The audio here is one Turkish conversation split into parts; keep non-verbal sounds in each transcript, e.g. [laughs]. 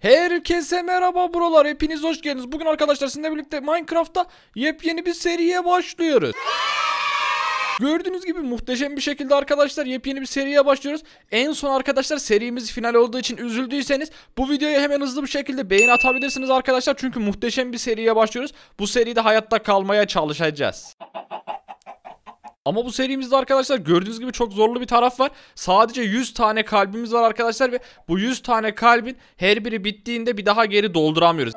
Herkese merhaba buralar hepiniz hoş geldiniz. Bugün arkadaşlar sizinle birlikte Minecraft'ta yepyeni bir seriye başlıyoruz. Gördüğünüz gibi muhteşem bir şekilde arkadaşlar yepyeni bir seriye başlıyoruz. En son arkadaşlar serimiz final olduğu için üzüldüyseniz bu videoya hemen hızlı bir şekilde beğeni atabilirsiniz arkadaşlar. Çünkü muhteşem bir seriye başlıyoruz. Bu seride hayatta kalmaya çalışacağız. Ama bu serimizde arkadaşlar gördüğünüz gibi çok zorlu bir taraf var. Sadece 100 tane kalbimiz var arkadaşlar ve bu 100 tane kalbin her biri bittiğinde bir daha geri dolduramıyoruz.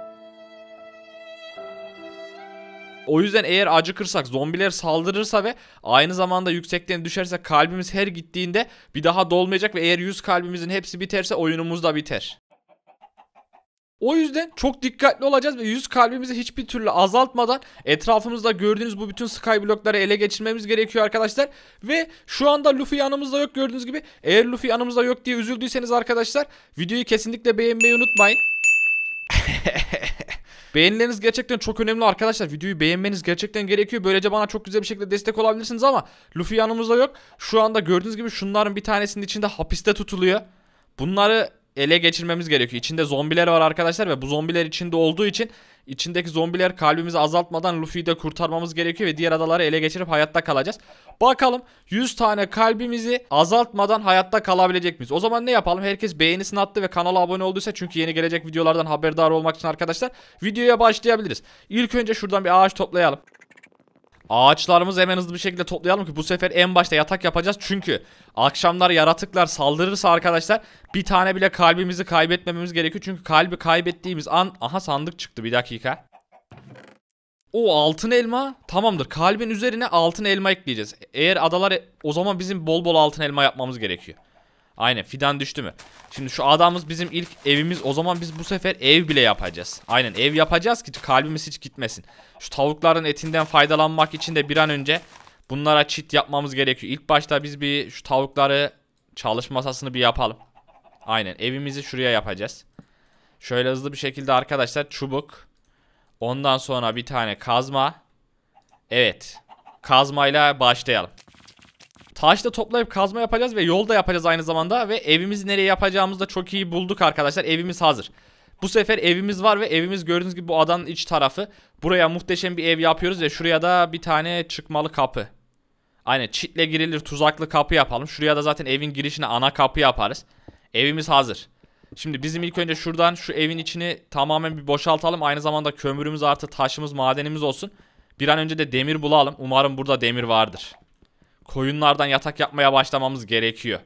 O yüzden eğer acıkırsak, zombiler saldırırsa ve aynı zamanda yüksekten düşerse kalbimiz her gittiğinde bir daha dolmayacak ve eğer 100 kalbimizin hepsi biterse oyunumuz da biter. O yüzden çok dikkatli olacağız ve yüz kalbimizi hiçbir türlü azaltmadan etrafımızda gördüğünüz bu bütün skyblockları ele geçirmemiz gerekiyor arkadaşlar. Ve şu anda Luffy yanımızda yok gördüğünüz gibi. Eğer Luffy yanımızda yok diye üzüldüyseniz arkadaşlar videoyu kesinlikle beğenmeyi unutmayın. [laughs] Beğenileriniz gerçekten çok önemli arkadaşlar. Videoyu beğenmeniz gerçekten gerekiyor. Böylece bana çok güzel bir şekilde destek olabilirsiniz ama Luffy yanımızda yok. Şu anda gördüğünüz gibi şunların bir tanesinin içinde hapiste tutuluyor. Bunları ele geçirmemiz gerekiyor. İçinde zombiler var arkadaşlar ve bu zombiler içinde olduğu için içindeki zombiler kalbimizi azaltmadan Luffy'yi de kurtarmamız gerekiyor ve diğer adaları ele geçirip hayatta kalacağız. Bakalım 100 tane kalbimizi azaltmadan hayatta kalabilecek miyiz? O zaman ne yapalım? Herkes beğenisini attı ve kanala abone olduysa çünkü yeni gelecek videolardan haberdar olmak için arkadaşlar videoya başlayabiliriz. İlk önce şuradan bir ağaç toplayalım. Ağaçlarımızı hemen hızlı bir şekilde toplayalım ki bu sefer en başta yatak yapacağız. Çünkü akşamlar yaratıklar saldırırsa arkadaşlar bir tane bile kalbimizi kaybetmememiz gerekiyor. Çünkü kalbi kaybettiğimiz an... Aha sandık çıktı bir dakika. O altın elma tamamdır. Kalbin üzerine altın elma ekleyeceğiz. Eğer adalar o zaman bizim bol bol altın elma yapmamız gerekiyor. Aynen fidan düştü mü? Şimdi şu adamımız bizim ilk evimiz. O zaman biz bu sefer ev bile yapacağız. Aynen ev yapacağız ki kalbimiz hiç gitmesin. Şu tavukların etinden faydalanmak için de bir an önce bunlara çit yapmamız gerekiyor. İlk başta biz bir şu tavukları çalışma masasını bir yapalım. Aynen evimizi şuraya yapacağız. Şöyle hızlı bir şekilde arkadaşlar çubuk. Ondan sonra bir tane kazma. Evet. Kazmayla başlayalım. Taşla toplayıp kazma yapacağız ve yol da yapacağız aynı zamanda. Ve evimizi nereye yapacağımızı da çok iyi bulduk arkadaşlar. Evimiz hazır. Bu sefer evimiz var ve evimiz gördüğünüz gibi bu adanın iç tarafı. Buraya muhteşem bir ev yapıyoruz ve şuraya da bir tane çıkmalı kapı. Aynen çitle girilir tuzaklı kapı yapalım. Şuraya da zaten evin girişine ana kapı yaparız. Evimiz hazır. Şimdi bizim ilk önce şuradan şu evin içini tamamen bir boşaltalım. Aynı zamanda kömürümüz artı taşımız madenimiz olsun. Bir an önce de demir bulalım. Umarım burada demir vardır koyunlardan yatak yapmaya başlamamız gerekiyor.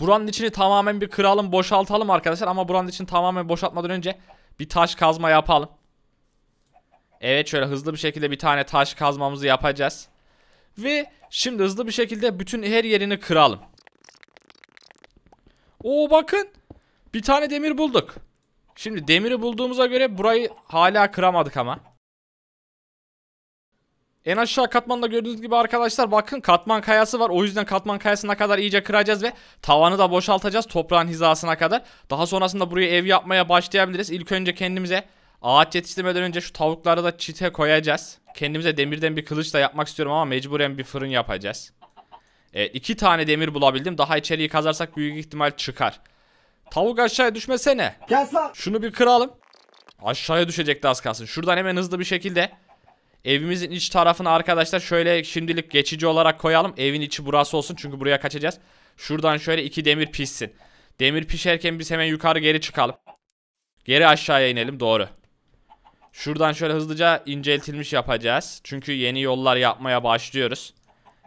Buranın içini tamamen bir kıralım boşaltalım arkadaşlar ama buranın içini tamamen boşaltmadan önce bir taş kazma yapalım. Evet şöyle hızlı bir şekilde bir tane taş kazmamızı yapacağız. Ve şimdi hızlı bir şekilde bütün her yerini kıralım. Oo bakın bir tane demir bulduk. Şimdi demiri bulduğumuza göre burayı hala kıramadık ama. En aşağı katmanda gördüğünüz gibi arkadaşlar bakın katman kayası var. O yüzden katman kayasına kadar iyice kıracağız ve tavanı da boşaltacağız toprağın hizasına kadar. Daha sonrasında buraya ev yapmaya başlayabiliriz. İlk önce kendimize ağaç yetiştirmeden önce şu tavukları da çite koyacağız. Kendimize demirden bir kılıç da yapmak istiyorum ama mecburen bir fırın yapacağız. E, iki tane demir bulabildim. Daha içeriği kazarsak büyük ihtimal çıkar. Tavuk aşağıya düşmesene. Gel Şunu bir kıralım. Aşağıya düşecekti az kalsın. Şuradan hemen hızlı bir şekilde Evimizin iç tarafını arkadaşlar şöyle şimdilik geçici olarak koyalım. Evin içi burası olsun çünkü buraya kaçacağız. Şuradan şöyle iki demir pişsin. Demir pişerken biz hemen yukarı geri çıkalım. Geri aşağıya inelim doğru. Şuradan şöyle hızlıca inceltilmiş yapacağız. Çünkü yeni yollar yapmaya başlıyoruz.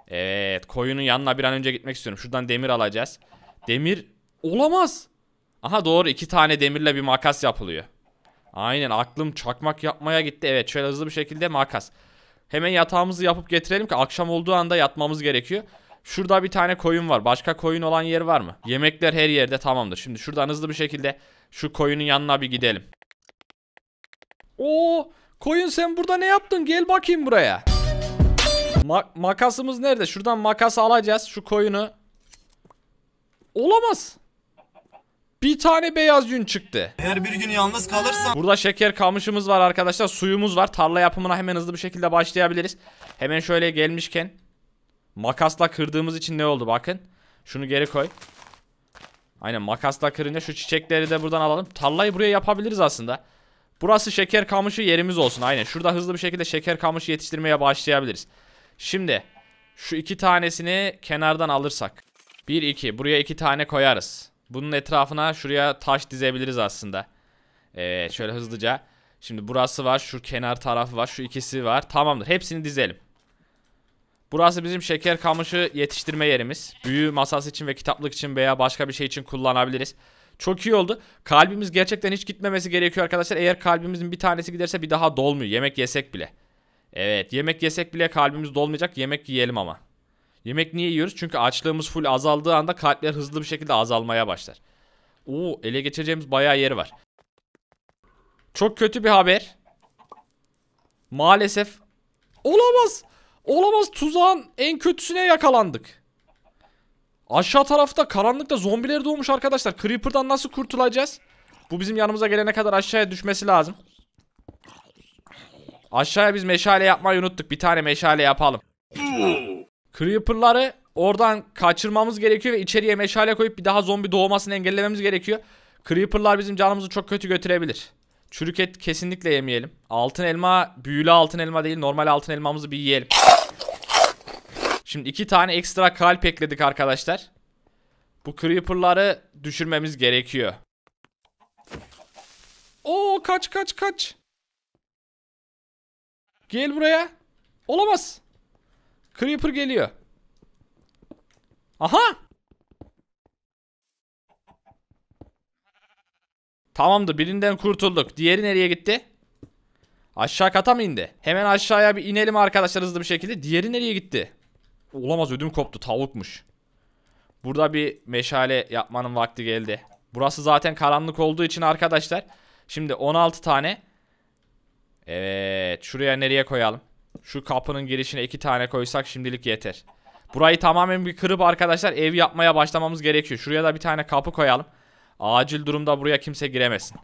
Evet koyunun yanına bir an önce gitmek istiyorum. Şuradan demir alacağız. Demir olamaz. Aha doğru iki tane demirle bir makas yapılıyor. Aynen aklım çakmak yapmaya gitti. Evet şöyle hızlı bir şekilde makas. Hemen yatağımızı yapıp getirelim ki akşam olduğu anda yatmamız gerekiyor. Şurada bir tane koyun var. Başka koyun olan yer var mı? Yemekler her yerde tamamdır. Şimdi şuradan hızlı bir şekilde şu koyunun yanına bir gidelim. Oo, koyun sen burada ne yaptın? Gel bakayım buraya. Ma makasımız nerede? Şuradan makas alacağız şu koyunu. Olamaz. Bir tane beyaz yün çıktı. Eğer bir gün yalnız kalırsam. Burada şeker kamışımız var arkadaşlar. Suyumuz var. Tarla yapımına hemen hızlı bir şekilde başlayabiliriz. Hemen şöyle gelmişken... Makasla kırdığımız için ne oldu bakın. Şunu geri koy. Aynen makasla kırınca şu çiçekleri de buradan alalım. Tarlayı buraya yapabiliriz aslında. Burası şeker kamışı yerimiz olsun. Aynen şurada hızlı bir şekilde şeker kamışı yetiştirmeye başlayabiliriz. Şimdi şu iki tanesini kenardan alırsak. Bir iki buraya iki tane koyarız. Bunun etrafına şuraya taş dizebiliriz aslında. Ee, şöyle hızlıca. Şimdi burası var. Şu kenar tarafı var. Şu ikisi var. Tamamdır. Hepsini dizelim. Burası bizim şeker kamışı yetiştirme yerimiz. Büyü masası için ve kitaplık için veya başka bir şey için kullanabiliriz. Çok iyi oldu. Kalbimiz gerçekten hiç gitmemesi gerekiyor arkadaşlar. Eğer kalbimizin bir tanesi giderse bir daha dolmuyor. Yemek yesek bile. Evet yemek yesek bile kalbimiz dolmayacak. Yemek yiyelim ama. Yemek niye yiyoruz? Çünkü açlığımız full azaldığı anda kalpler hızlı bir şekilde azalmaya başlar. Oo ele geçeceğimiz bayağı yeri var. Çok kötü bir haber. Maalesef. Olamaz. Olamaz tuzağın en kötüsüne yakalandık. Aşağı tarafta karanlıkta zombiler doğmuş arkadaşlar. Creeper'dan nasıl kurtulacağız? Bu bizim yanımıza gelene kadar aşağıya düşmesi lazım. Aşağıya biz meşale yapmayı unuttuk. Bir tane meşale yapalım. Creeper'ları oradan kaçırmamız gerekiyor ve içeriye meşale koyup bir daha zombi doğmasını engellememiz gerekiyor. Creeper'lar bizim canımızı çok kötü götürebilir. Çürük et kesinlikle yemeyelim. Altın elma, büyülü altın elma değil normal altın elmamızı bir yiyelim. Şimdi iki tane ekstra kalp ekledik arkadaşlar. Bu creeper'ları düşürmemiz gerekiyor. Oo kaç kaç kaç. Gel buraya. Olamaz. Creeper geliyor. Aha! Tamamdır birinden kurtulduk. Diğeri nereye gitti? Aşağı kata mı indi? Hemen aşağıya bir inelim arkadaşlar hızlı bir şekilde. Diğeri nereye gitti? Olamaz ödüm koptu tavukmuş. Burada bir meşale yapmanın vakti geldi. Burası zaten karanlık olduğu için arkadaşlar. Şimdi 16 tane. Evet şuraya nereye koyalım? Şu kapının girişine iki tane koysak şimdilik yeter. Burayı tamamen bir kırıp arkadaşlar ev yapmaya başlamamız gerekiyor. Şuraya da bir tane kapı koyalım. Acil durumda buraya kimse giremesin.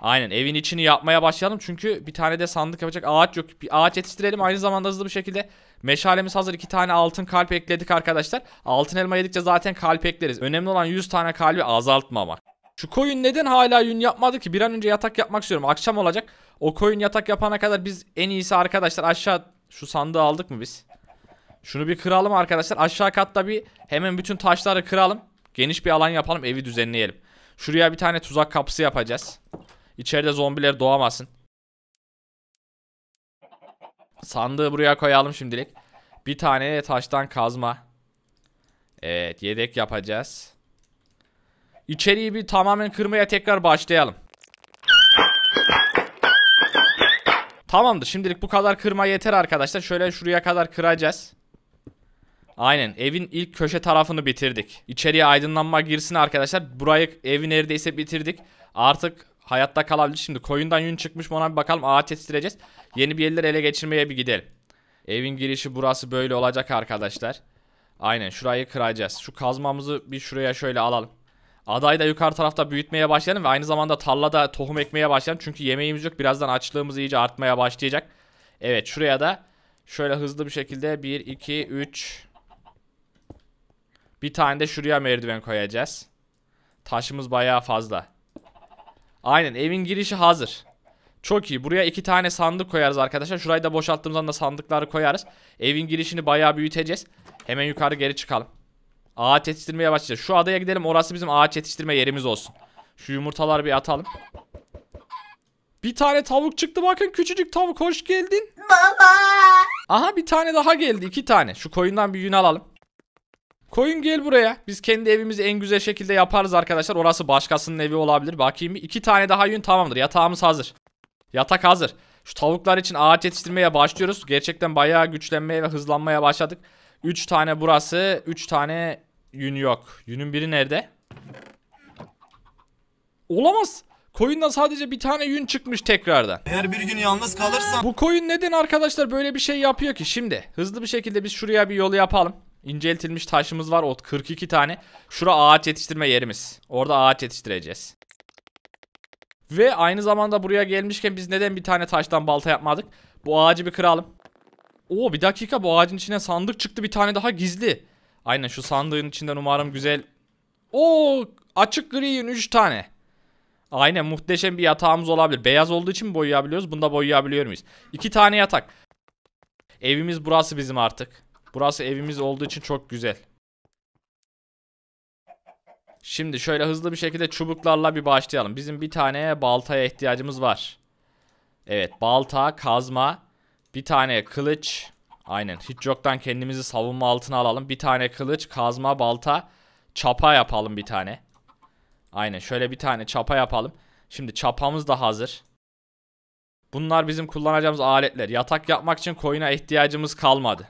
Aynen evin içini yapmaya başlayalım. Çünkü bir tane de sandık yapacak ağaç yok. Bir ağaç yetiştirelim aynı zamanda hızlı bir şekilde. Meşalemiz hazır. iki tane altın kalp ekledik arkadaşlar. Altın elma yedikçe zaten kalp ekleriz. Önemli olan 100 tane kalbi azaltmamak. Şu koyun neden hala yün yapmadı ki? Bir an önce yatak yapmak istiyorum. Akşam olacak. O koyun yatak yapana kadar biz en iyisi arkadaşlar aşağı şu sandığı aldık mı biz? Şunu bir kıralım arkadaşlar. Aşağı katta bir hemen bütün taşları kıralım. Geniş bir alan yapalım. Evi düzenleyelim. Şuraya bir tane tuzak kapısı yapacağız. İçeride zombiler doğamasın. Sandığı buraya koyalım şimdilik. Bir tane taştan kazma. Evet yedek yapacağız. İçeriği bir tamamen kırmaya tekrar başlayalım. Tamamdır şimdilik bu kadar kırma yeter arkadaşlar. Şöyle şuraya kadar kıracağız. Aynen evin ilk köşe tarafını bitirdik. İçeriye aydınlanma girsin arkadaşlar. Burayı evi neredeyse bitirdik. Artık hayatta kalabilir. Şimdi koyundan yün çıkmış mı ona bir bakalım. Ağaç yetiştireceğiz. Yeni bir yerler ele geçirmeye bir gidelim. Evin girişi burası böyle olacak arkadaşlar. Aynen şurayı kıracağız. Şu kazmamızı bir şuraya şöyle alalım. Adayı da yukarı tarafta büyütmeye başlayalım ve aynı zamanda tarlada tohum ekmeye başlayalım. Çünkü yemeğimiz yok. Birazdan açlığımız iyice artmaya başlayacak. Evet şuraya da şöyle hızlı bir şekilde 1, 2, 3 bir tane de şuraya merdiven koyacağız. Taşımız bayağı fazla. Aynen evin girişi hazır. Çok iyi. Buraya iki tane sandık koyarız arkadaşlar. Şurayı da boşalttığımız anda sandıkları koyarız. Evin girişini bayağı büyüteceğiz. Hemen yukarı geri çıkalım. Ağaç yetiştirmeye başlayacağız. Şu adaya gidelim. Orası bizim ağaç yetiştirme yerimiz olsun. Şu yumurtaları bir atalım. Bir tane tavuk çıktı bakın küçücük tavuk hoş geldin. Baba. Aha bir tane daha geldi iki tane. Şu koyundan bir yün alalım. Koyun gel buraya. Biz kendi evimizi en güzel şekilde yaparız arkadaşlar. Orası başkasının evi olabilir. Bakayım bir. iki tane daha yün tamamdır. Yatağımız hazır. Yatak hazır. Şu tavuklar için ağaç yetiştirmeye başlıyoruz. Gerçekten bayağı güçlenmeye ve hızlanmaya başladık. 3 tane burası. 3 tane yün yok. Yünün biri nerede? Olamaz. Koyundan sadece bir tane yün çıkmış tekrardan. Eğer bir gün yalnız kalırsan... Bu koyun neden arkadaşlar böyle bir şey yapıyor ki? Şimdi hızlı bir şekilde biz şuraya bir yolu yapalım. İnceltilmiş taşımız var. Ot 42 tane. Şura ağaç yetiştirme yerimiz. Orada ağaç yetiştireceğiz. Ve aynı zamanda buraya gelmişken biz neden bir tane taştan balta yapmadık? Bu ağacı bir kıralım. Oo bir dakika bu ağacın içine sandık çıktı bir tane daha gizli. Aynen şu sandığın içinden umarım güzel. Oo açık griyin 3 tane. Aynen muhteşem bir yatağımız olabilir. Beyaz olduğu için boyayabiliyoruz. Bunda boyayabiliyor muyuz? 2 tane yatak. Evimiz burası bizim artık. Burası evimiz olduğu için çok güzel. Şimdi şöyle hızlı bir şekilde çubuklarla bir başlayalım. Bizim bir tane baltaya ihtiyacımız var. Evet balta, kazma. Bir tane kılıç. Aynen. Hiç yoktan kendimizi savunma altına alalım. Bir tane kılıç, kazma, balta, çapa yapalım bir tane. Aynen. Şöyle bir tane çapa yapalım. Şimdi çapamız da hazır. Bunlar bizim kullanacağımız aletler. Yatak yapmak için koyuna ihtiyacımız kalmadı.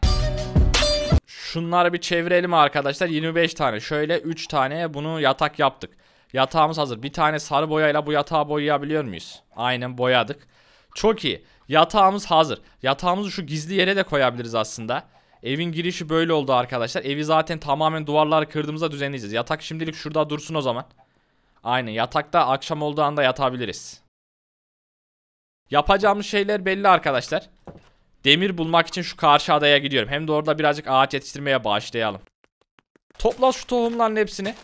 Şunları bir çevirelim arkadaşlar. 25 tane. Şöyle 3 tane bunu yatak yaptık. Yatağımız hazır. Bir tane sarı boyayla bu yatağı boyayabiliyor muyuz? Aynen boyadık. Çok iyi. Yatağımız hazır. Yatağımızı şu gizli yere de koyabiliriz aslında. Evin girişi böyle oldu arkadaşlar. Evi zaten tamamen duvarları kırdığımızda düzenleyeceğiz. Yatak şimdilik şurada dursun o zaman. Aynen yatakta akşam olduğu anda yatabiliriz. Yapacağımız şeyler belli arkadaşlar. Demir bulmak için şu karşı adaya gidiyorum. Hem de orada birazcık ağaç yetiştirmeye başlayalım. Topla şu tohumların hepsini.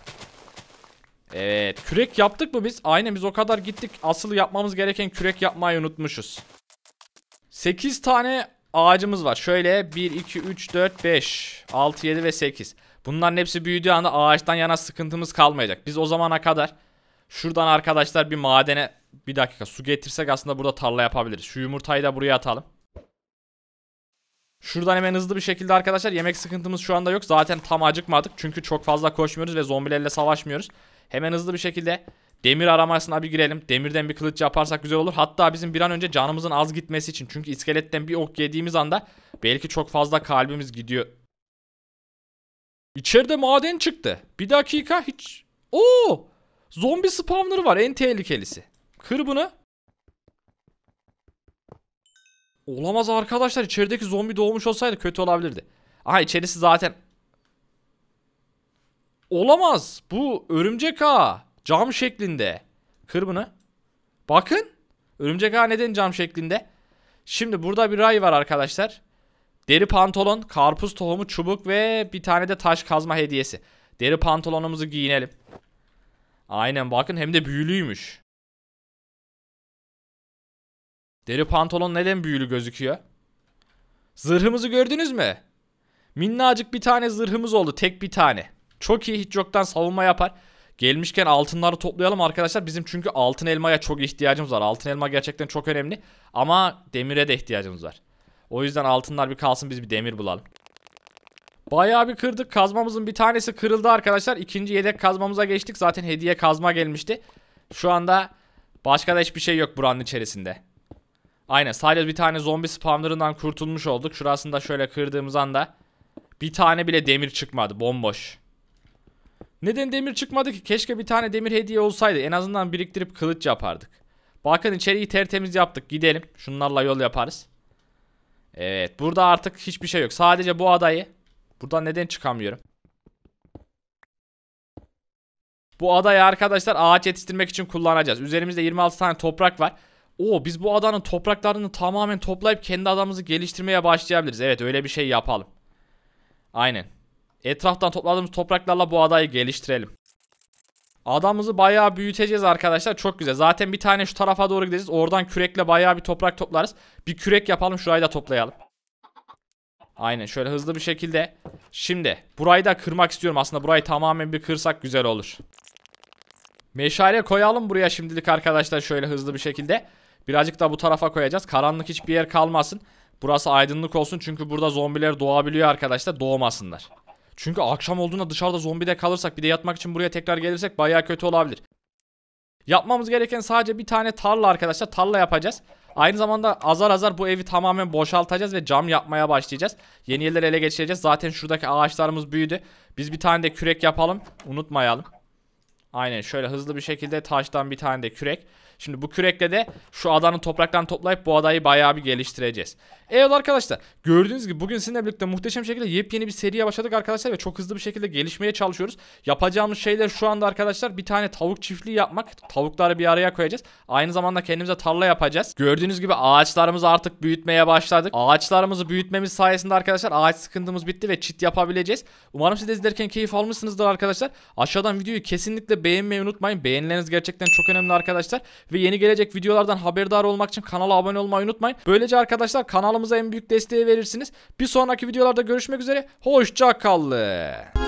Evet kürek yaptık mı biz? Aynen biz o kadar gittik. Asıl yapmamız gereken kürek yapmayı unutmuşuz. 8 tane ağacımız var. Şöyle 1, 2, 3, 4, 5, 6, 7 ve 8. Bunların hepsi büyüdüğü anda ağaçtan yana sıkıntımız kalmayacak. Biz o zamana kadar şuradan arkadaşlar bir madene bir dakika su getirsek aslında burada tarla yapabiliriz. Şu yumurtayı da buraya atalım. Şuradan hemen hızlı bir şekilde arkadaşlar yemek sıkıntımız şu anda yok. Zaten tam acıkmadık çünkü çok fazla koşmuyoruz ve zombilerle savaşmıyoruz. Hemen hızlı bir şekilde demir aramasına bir girelim. Demirden bir kılıç yaparsak güzel olur. Hatta bizim bir an önce canımızın az gitmesi için. Çünkü iskeletten bir ok yediğimiz anda belki çok fazla kalbimiz gidiyor. İçeride maden çıktı. Bir dakika hiç... Oo! Zombi spawner var en tehlikelisi. Kır bunu. Olamaz arkadaşlar içerideki zombi doğmuş olsaydı kötü olabilirdi. Aha içerisi zaten Olamaz. Bu örümcek ağ. Cam şeklinde. Kır bunu. Bakın. Örümcek ağ neden cam şeklinde? Şimdi burada bir ray var arkadaşlar. Deri pantolon, karpuz tohumu, çubuk ve bir tane de taş kazma hediyesi. Deri pantolonumuzu giyinelim. Aynen bakın hem de büyülüymüş. Deri pantolon neden büyülü gözüküyor? Zırhımızı gördünüz mü? Minnacık bir tane zırhımız oldu tek bir tane. Çok iyi hiç yoktan savunma yapar. Gelmişken altınları toplayalım arkadaşlar. Bizim çünkü altın elmaya çok ihtiyacımız var. Altın elma gerçekten çok önemli. Ama demire de ihtiyacımız var. O yüzden altınlar bir kalsın biz bir demir bulalım. Bayağı bir kırdık. Kazmamızın bir tanesi kırıldı arkadaşlar. İkinci yedek kazmamıza geçtik. Zaten hediye kazma gelmişti. Şu anda başka da hiçbir şey yok buranın içerisinde. Aynen sadece bir tane zombi spamlarından kurtulmuş olduk. Şurasında şöyle kırdığımız anda bir tane bile demir çıkmadı. Bomboş. Neden demir çıkmadı ki? Keşke bir tane demir hediye olsaydı. En azından biriktirip kılıç yapardık. Bakın içeriği tertemiz yaptık. Gidelim. Şunlarla yol yaparız. Evet. Burada artık hiçbir şey yok. Sadece bu adayı. Buradan neden çıkamıyorum? Bu adayı arkadaşlar ağaç yetiştirmek için kullanacağız. Üzerimizde 26 tane toprak var. Oo biz bu adanın topraklarını tamamen toplayıp kendi adamımızı geliştirmeye başlayabiliriz. Evet öyle bir şey yapalım. Aynen. Etraftan topladığımız topraklarla bu adayı geliştirelim. Adamımızı bayağı büyüteceğiz arkadaşlar. Çok güzel. Zaten bir tane şu tarafa doğru gideceğiz. Oradan kürekle bayağı bir toprak toplarız. Bir kürek yapalım. Şurayı da toplayalım. Aynen şöyle hızlı bir şekilde. Şimdi burayı da kırmak istiyorum. Aslında burayı tamamen bir kırsak güzel olur. Meşale koyalım buraya şimdilik arkadaşlar şöyle hızlı bir şekilde. Birazcık da bu tarafa koyacağız. Karanlık hiçbir yer kalmasın. Burası aydınlık olsun çünkü burada zombiler doğabiliyor arkadaşlar. Doğmasınlar. Çünkü akşam olduğunda dışarıda zombide kalırsak bir de yatmak için buraya tekrar gelirsek baya kötü olabilir. Yapmamız gereken sadece bir tane tarla arkadaşlar. Tarla yapacağız. Aynı zamanda azar azar bu evi tamamen boşaltacağız ve cam yapmaya başlayacağız. Yeni yerleri ele geçireceğiz. Zaten şuradaki ağaçlarımız büyüdü. Biz bir tane de kürek yapalım. Unutmayalım. Aynen şöyle hızlı bir şekilde taştan bir tane de kürek. Şimdi bu kürekle de şu adanın topraktan toplayıp bu adayı bayağı bir geliştireceğiz. Evet arkadaşlar gördüğünüz gibi bugün sizinle birlikte muhteşem şekilde yepyeni bir seriye başladık arkadaşlar ve çok hızlı bir şekilde gelişmeye çalışıyoruz. Yapacağımız şeyler şu anda arkadaşlar bir tane tavuk çiftliği yapmak. Tavukları bir araya koyacağız. Aynı zamanda kendimize tarla yapacağız. Gördüğünüz gibi ağaçlarımızı artık büyütmeye başladık. Ağaçlarımızı büyütmemiz sayesinde arkadaşlar ağaç sıkıntımız bitti ve çit yapabileceğiz. Umarım siz de izlerken keyif almışsınızdır arkadaşlar. Aşağıdan videoyu kesinlikle beğenmeyi unutmayın. Beğenileriniz gerçekten çok önemli arkadaşlar. Ve yeni gelecek videolardan haberdar olmak için kanala abone olmayı unutmayın. Böylece arkadaşlar kanalımıza en büyük desteği verirsiniz. Bir sonraki videolarda görüşmek üzere. Hoşça kalın.